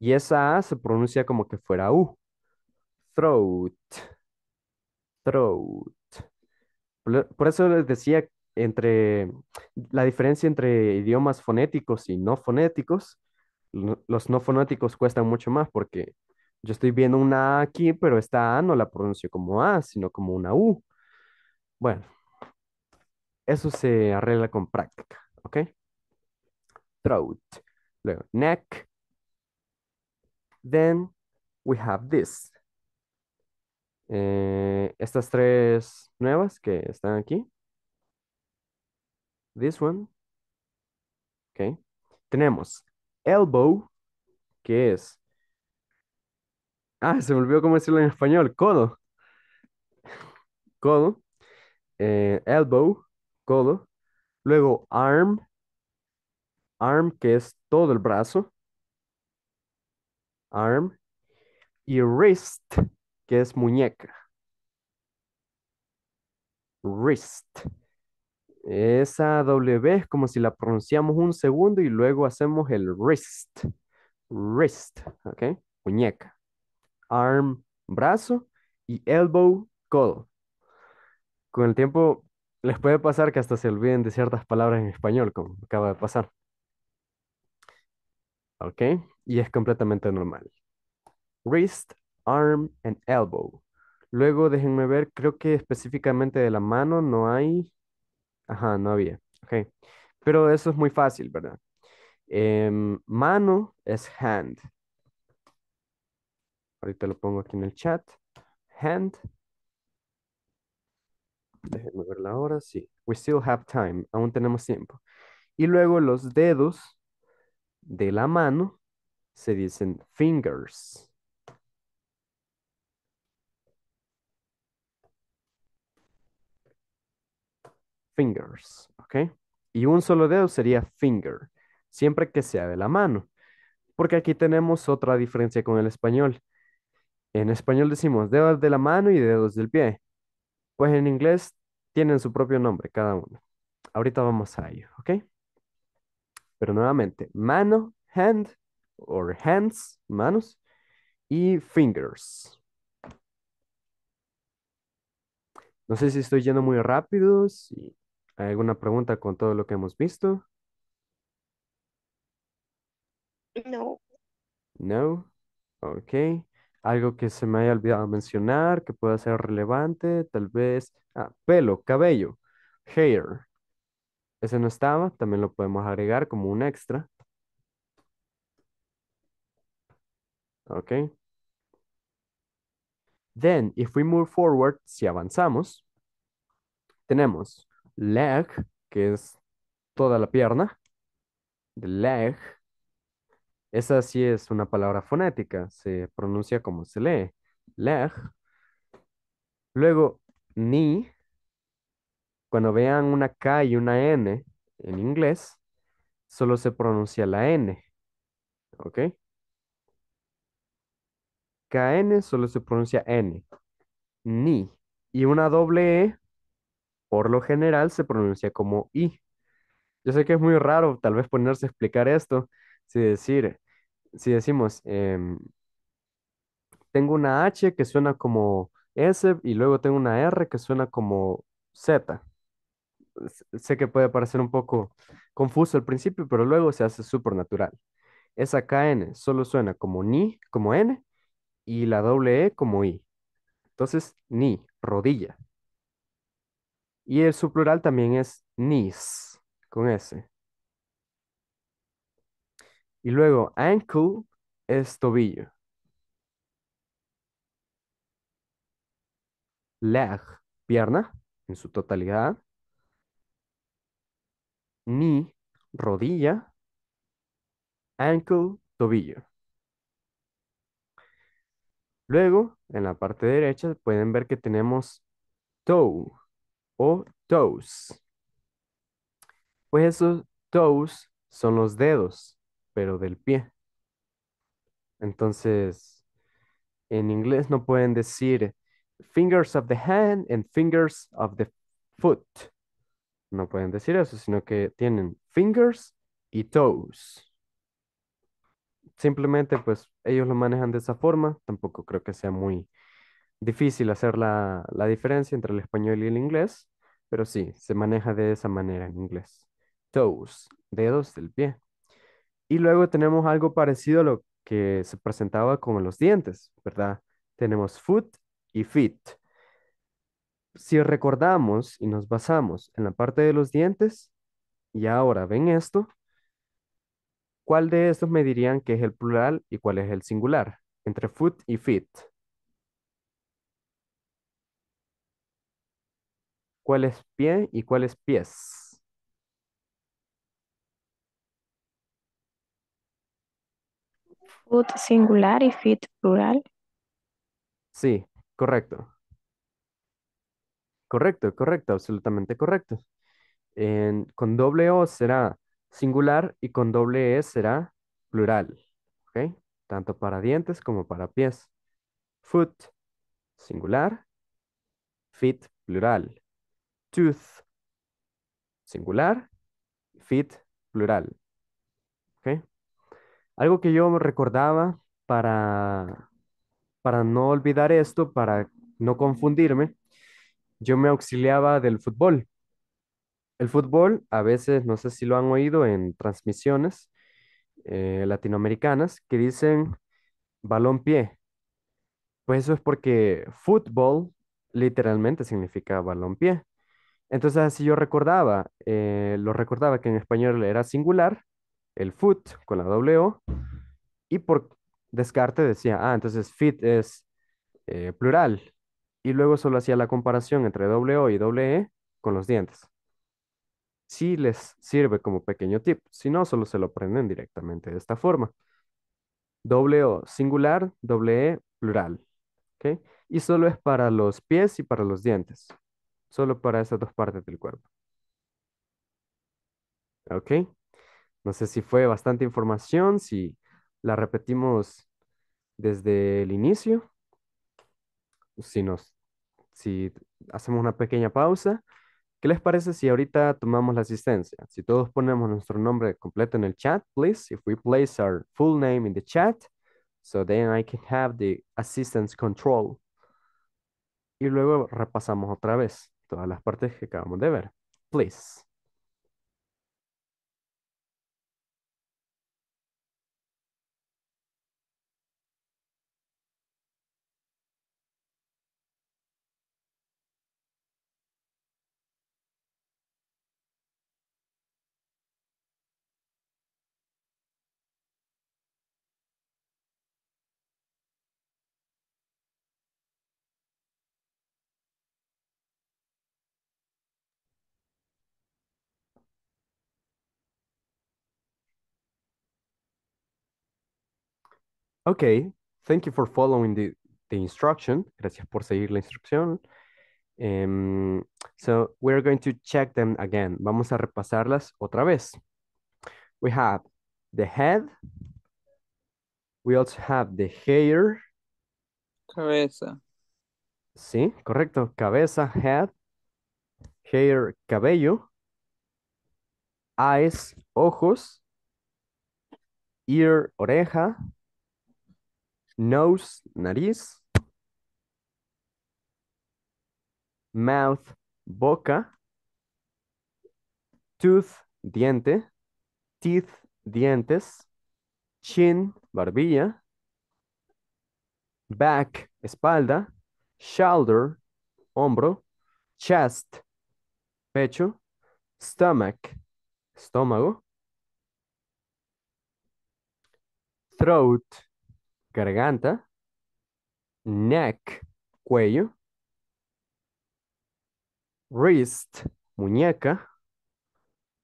A: Y esa A se pronuncia como que fuera U. Throat. Throat. Por eso les decía entre la diferencia entre idiomas fonéticos y no fonéticos. Los no fonéticos cuestan mucho más porque yo estoy viendo una A aquí, pero esta A no la pronuncio como A, sino como una U. Bueno, eso se arregla con práctica, ¿ok? Throat. Luego, neck. Then we have this. Eh, estas tres nuevas que están aquí. This one. Ok. Tenemos elbow, que es Ah, se me olvidó cómo decirlo en español. Codo. Codo. Eh, elbow. Codo. Luego arm. Arm, que es todo el brazo. Arm. Y wrist, que es muñeca. Wrist. Esa W es como si la pronunciamos un segundo y luego hacemos el wrist. Wrist, ¿ok? Muñeca arm, brazo y elbow, codo. Con el tiempo les puede pasar que hasta se olviden de ciertas palabras en español, como acaba de pasar. ¿Ok? Y es completamente normal. Wrist, arm and elbow. Luego déjenme ver, creo que específicamente de la mano no hay. Ajá, no había. Ok. Pero eso es muy fácil, ¿verdad? Em, mano es hand. Ahorita lo pongo aquí en el chat. Hand. Déjenme ver la Sí. We still have time. Aún tenemos tiempo. Y luego los dedos de la mano se dicen fingers. Fingers, ¿ok? Y un solo dedo sería finger, siempre que sea de la mano. Porque aquí tenemos otra diferencia con el español. En español decimos dedos de la mano y dedos del pie. Pues en inglés tienen su propio nombre cada uno. Ahorita vamos a ello, ¿ok? Pero nuevamente, mano, hand, or hands, manos, y fingers. No sé si estoy yendo muy rápido, si hay alguna pregunta con todo lo que hemos visto. No. No. Ok. Algo que se me haya olvidado mencionar, que pueda ser relevante, tal vez. Ah, pelo, cabello, hair. Ese no estaba, también lo podemos agregar como un extra. Ok. Then, if we move forward, si avanzamos, tenemos leg, que es toda la pierna. The leg. Esa sí es una palabra fonética, se pronuncia como se lee, leg. Luego, ni, cuando vean una K y una N en inglés, solo se pronuncia la N, ¿ok? KN solo se pronuncia N, ni. Y una doble E, por lo general, se pronuncia como I. Yo sé que es muy raro tal vez ponerse a explicar esto, si decir, si decimos, em, tengo una H que suena como S y luego tengo una R que suena como Z. Sé que puede parecer un poco confuso al principio, pero luego se hace súper natural. Esa KN solo suena como ni, como N, y la doble E como I. Entonces, ni, rodilla. Y el plural también es nis, con S. Y luego, ankle es tobillo. Leg, pierna en su totalidad. Knee, rodilla. Ankle, tobillo. Luego, en la parte derecha pueden ver que tenemos toe o toes. Pues esos toes son los dedos pero del pie. Entonces, en inglés no pueden decir fingers of the hand and fingers of the foot. No pueden decir eso, sino que tienen fingers y toes. Simplemente, pues ellos lo manejan de esa forma. Tampoco creo que sea muy difícil hacer la, la diferencia entre el español y el inglés, pero sí, se maneja de esa manera en inglés. Toes, dedos del pie. Y luego tenemos algo parecido a lo que se presentaba con los dientes, ¿verdad? Tenemos foot y feet. Si recordamos y nos basamos en la parte de los dientes, y ahora ven esto, ¿cuál de estos me dirían que es el plural y cuál es el singular? Entre foot y feet. ¿Cuál es pie y cuál es pies? ¿Foot, singular y fit plural. Sí, correcto. Correcto, correcto, absolutamente correcto. con doble O será singular y con doble E será plural. Tanto para dientes como para pies. Foot, singular. Fit, plural. Tooth, singular. Fit, plural. Algo que yo recordaba para, para no olvidar esto, para no confundirme, yo me auxiliaba del fútbol. El fútbol, a veces, no sé si lo han oído en transmisiones eh, latinoamericanas, que dicen balón pie. Pues eso es porque fútbol literalmente significa balón pie. Entonces así yo recordaba, eh, lo recordaba que en español era singular el foot con la W y por descarte decía, ah, entonces fit es eh, plural. Y luego solo hacía la comparación entre W y W e con los dientes. Si les sirve como pequeño tip, si no, solo se lo aprenden directamente de esta forma. W singular, W e plural. Y solo es para los pies y para los dientes. Solo para esas dos partes del cuerpo. ¿Ok? No sé si fue bastante información, si la repetimos desde el inicio, si nos, si hacemos una pequeña pausa. ¿Qué les parece si ahorita tomamos la asistencia? Si todos ponemos nuestro nombre completo en el chat, please, if we place our full name in the chat, so then I can have the assistance control. Y luego repasamos otra vez todas las partes que acabamos de ver. Please. Okay, thank you for following the, the instruction. Gracias por seguir la instrucción. Um, so we're going to check them again. Vamos a repasarlas otra vez. We have the head. We also have the hair. Cabeza. Sí, correcto. Cabeza, head. Hair, cabello. Eyes, ojos. Ear, oreja. Nose, nariz. Mouth, boca. Tooth, diente. Teeth, dientes. Chin, barbilla. Back, espalda. Shoulder, hombro. Chest, pecho. Stomach, estómago. Throat, garganta, neck, cuello, wrist, muñeca,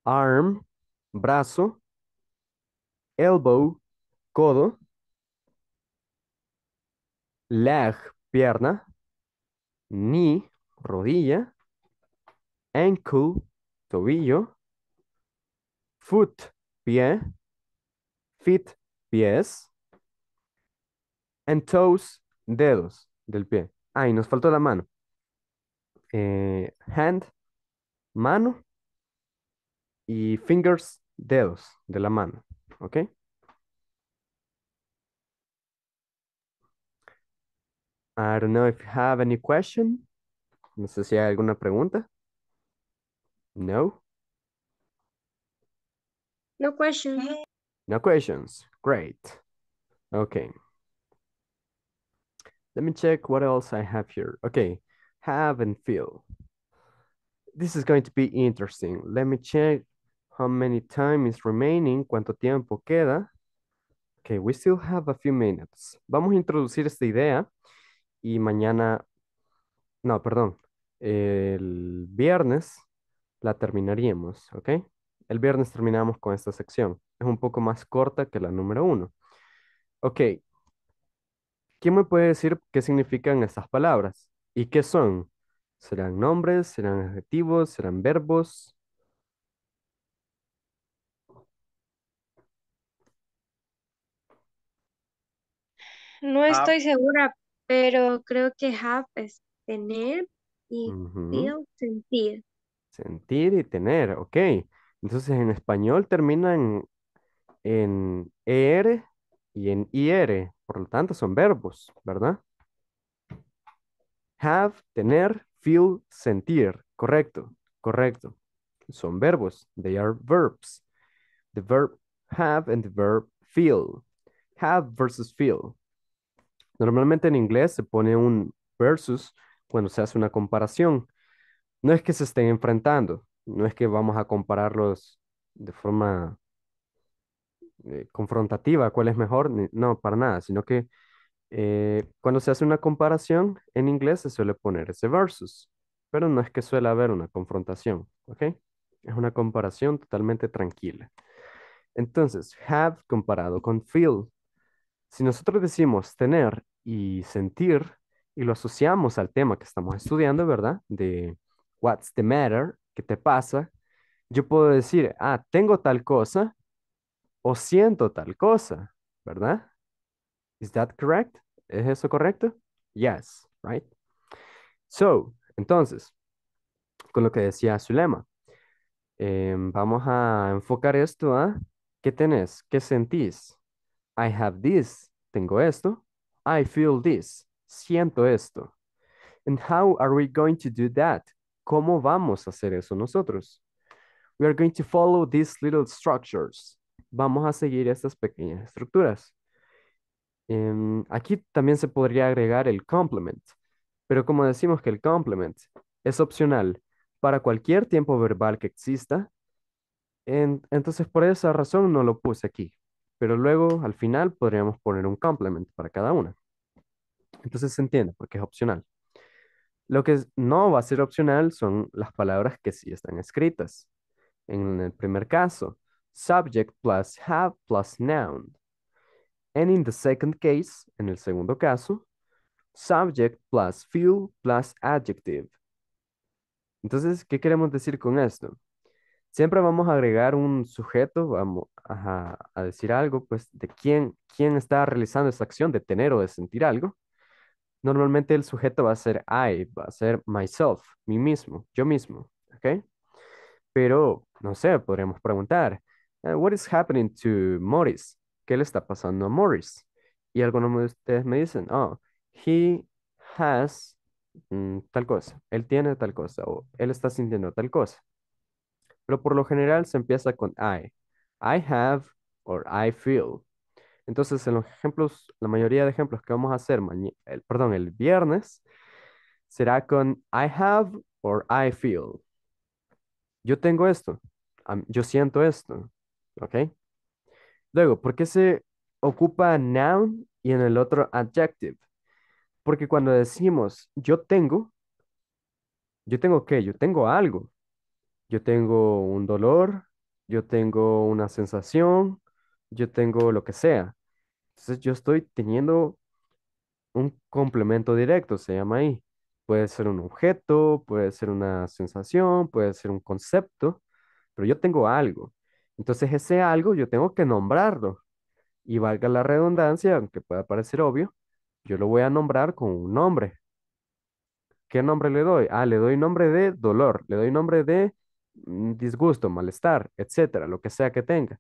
A: arm, brazo, elbow, codo, leg, pierna, knee, rodilla, ankle, tobillo, foot, pie, feet, pies, And toes, dedos del pie. Ay, nos faltó la mano. Eh, hand, mano. Y fingers, dedos de la mano. ¿Ok? I don't know if you have any question. No sé si hay alguna pregunta. No. No questions. No questions. Great. Okay. Let me check what else I have here. Okay, have and feel. This is going to be interesting. Let me check how many time is remaining, cuánto tiempo queda. Okay, we still have a few minutes. Vamos a introducir esta idea y mañana, no, perdón, el viernes la terminaríamos, Okay, El viernes terminamos con esta sección. Es un poco más corta que la número uno. Okay. ¿Quién me puede decir qué significan estas palabras? ¿Y qué son? ¿Serán nombres? ¿Serán adjetivos? ¿Serán verbos? No estoy segura, pero creo que have es tener y feel, sentir. Sentir y tener, ok. Entonces en español terminan en ER y en IR. Por lo tanto, son verbos, ¿verdad? Have, tener, feel, sentir. Correcto, correcto. Son verbos. They are verbs. The verb have and the verb feel. Have versus feel. Normalmente en inglés se pone un versus cuando se hace una comparación. No es que se estén enfrentando, no es que vamos a compararlos de forma eh, confrontativa, cuál es mejor, no, para nada, sino que eh, cuando se hace una comparación, en inglés se suele poner ese versus, pero no es que suele haber una confrontación, ¿ok? Es una comparación totalmente tranquila. Entonces, have comparado con feel. Si nosotros decimos tener y sentir y lo asociamos al tema que estamos estudiando, ¿verdad? De what's the matter, qué te pasa, yo puedo decir, ah, tengo tal cosa, o siento tal cosa, ¿verdad? Is that correct? ¿Es eso correcto? Yes, right? So, entonces, con lo que decía Zulema, em, vamos a enfocar esto a ¿qué tenés? ¿Qué sentís? I have this, tengo esto. I feel this, siento esto. And how are we going to do that? ¿Cómo vamos a hacer eso nosotros? We are going to follow these little structures vamos a seguir estas pequeñas estructuras. Em, aquí también se podría agregar el complement, pero como decimos que el complement es opcional para cualquier tiempo verbal que exista, entonces por esa razón no lo puse aquí, pero luego al final podríamos poner un complement para cada una. Entonces se entiende porque es opcional. Lo que no va a ser opcional son las palabras que sí están escritas. En el primer caso, subject plus have plus noun. And in the second case, en el segundo caso, subject plus feel plus adjective. Entonces, ¿qué queremos decir con esto? Siempre vamos a agregar un sujeto, vamos a, decir algo, pues, de quién, quién está realizando esa acción de tener o de sentir algo. Normalmente el sujeto va a ser I, va a ser myself, mí mismo, yo mismo, Pero, no sé, podríamos preguntar, eh, what is happening to Morris? ¿Qué le está pasando a Morris? Y algunos de ustedes me dicen, oh, he has mm, tal cosa, él tiene tal cosa, o él está sintiendo tal cosa. Pero por lo general se empieza con I. I have or I feel. Entonces, en los ejemplos, la mayoría de ejemplos que vamos a hacer, el, perdón, el viernes, será con I have or I feel. Yo tengo esto, yo siento esto, ¿Ok? Luego, ¿por qué se ocupa noun y en el otro adjective? Porque cuando decimos yo tengo, yo tengo qué, yo tengo algo. Yo tengo un dolor, yo tengo una sensación, yo tengo lo que sea. Entonces yo estoy teniendo un complemento directo, se llama ahí. Puede ser un objeto, puede ser una sensación, puede ser un concepto, pero yo tengo algo. Entonces ese algo yo tengo que nombrarlo. Y valga la redundancia, aunque pueda parecer obvio, yo lo voy a nombrar con un nombre. ¿Qué nombre le doy? Ah, le doy nombre de dolor, le doy nombre de mm, disgusto, malestar, etcétera, lo que sea que tenga.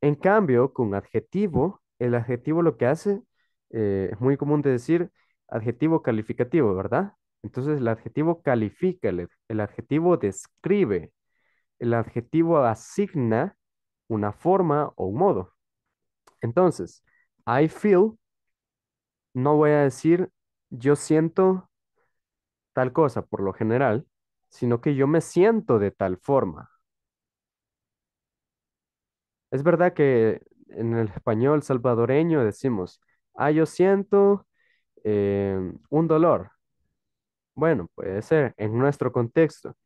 A: En cambio, con adjetivo, el adjetivo lo que hace, eh, es muy común de decir adjetivo calificativo, ¿verdad? Entonces el adjetivo califica, el adjetivo describe, el adjetivo asigna una forma o un modo. Entonces, I feel, no voy a decir yo siento tal cosa por lo general, sino que yo me siento de tal forma. Es verdad que en el español salvadoreño decimos, ah, yo siento eh, un dolor. Bueno, puede ser en nuestro contexto.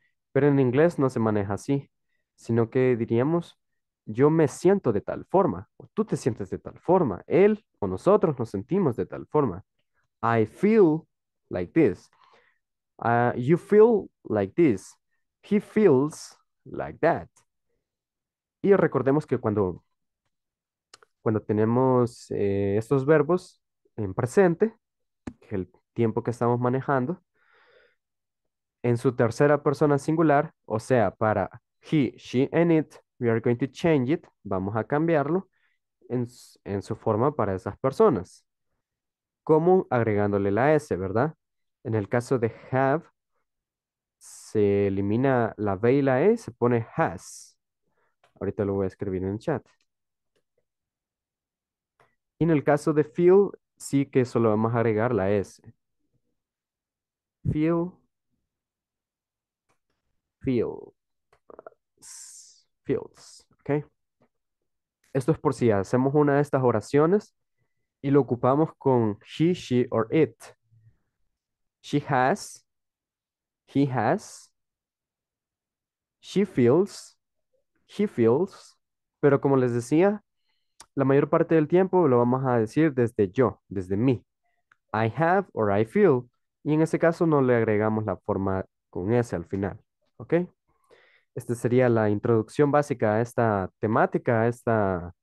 A: Pero en inglés no se maneja así, sino que diríamos, yo me siento de tal forma, o tú te sientes de tal forma, él o nosotros nos sentimos de tal forma. I feel like this. Ah, you feel like this. He feels like that. Y recordemos que cuando, cuando tenemos eh, estos verbos en presente, el tiempo que estamos manejando, en su tercera persona singular, o sea, para he, she and it, we are going to change it, vamos a cambiarlo en, su forma para esas personas. Como agregándole la S, ¿verdad? En el caso de have, se elimina la B y la E, se pone has. Ahorita lo voy a escribir en el chat. Y en el caso de feel, sí que solo vamos a agregar la S. Feel Field fields okay. Esto es por si hacemos una de estas oraciones y lo ocupamos con she, she or it. She has, he has, she feels, he feels, pero como les decía, la mayor parte del tiempo lo vamos a decir desde yo, desde mí. I have or I feel. Y en ese caso no le agregamos la forma con S al final. ¿Ok? Esta sería la introducción básica a esta temática, a esta,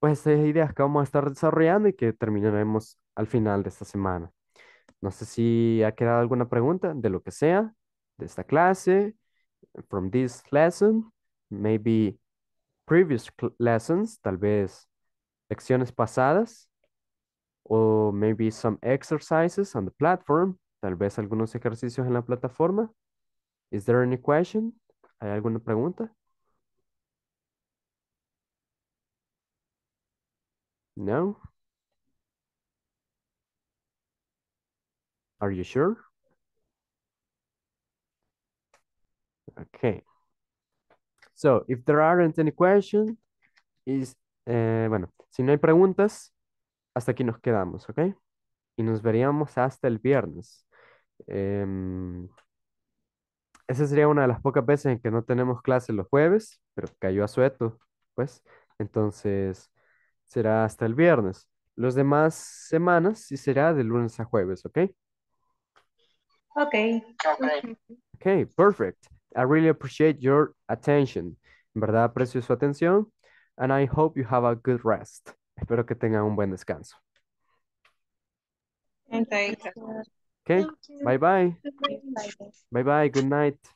A: pues, estas eh, ideas que vamos a estar desarrollando y que terminaremos al final de esta semana. No sé si ha quedado alguna pregunta de lo que sea, de esta clase, from this lesson, maybe previous lessons, tal vez lecciones pasadas, o maybe some exercises on the platform, tal vez algunos ejercicios en la plataforma. Is there any question? ¿Hay alguna pregunta? No? Are you sure? Okay. So, if there aren't any questions, is, eh, bueno, si no hay preguntas, hasta aquí nos quedamos, okay? Y nos veríamos hasta el viernes. Em, esa sería una de las pocas veces en que no tenemos clases los jueves, pero cayó a sueto, pues. Entonces será hasta el viernes. Los demás semanas sí será de lunes a jueves, ¿ok? Ok. Ok, okay perfect. I really appreciate your attention. En verdad aprecio su atención. And I hope you have a good rest. Espero que tenga un buen descanso. Okay, bye-bye. Bye-bye, good night.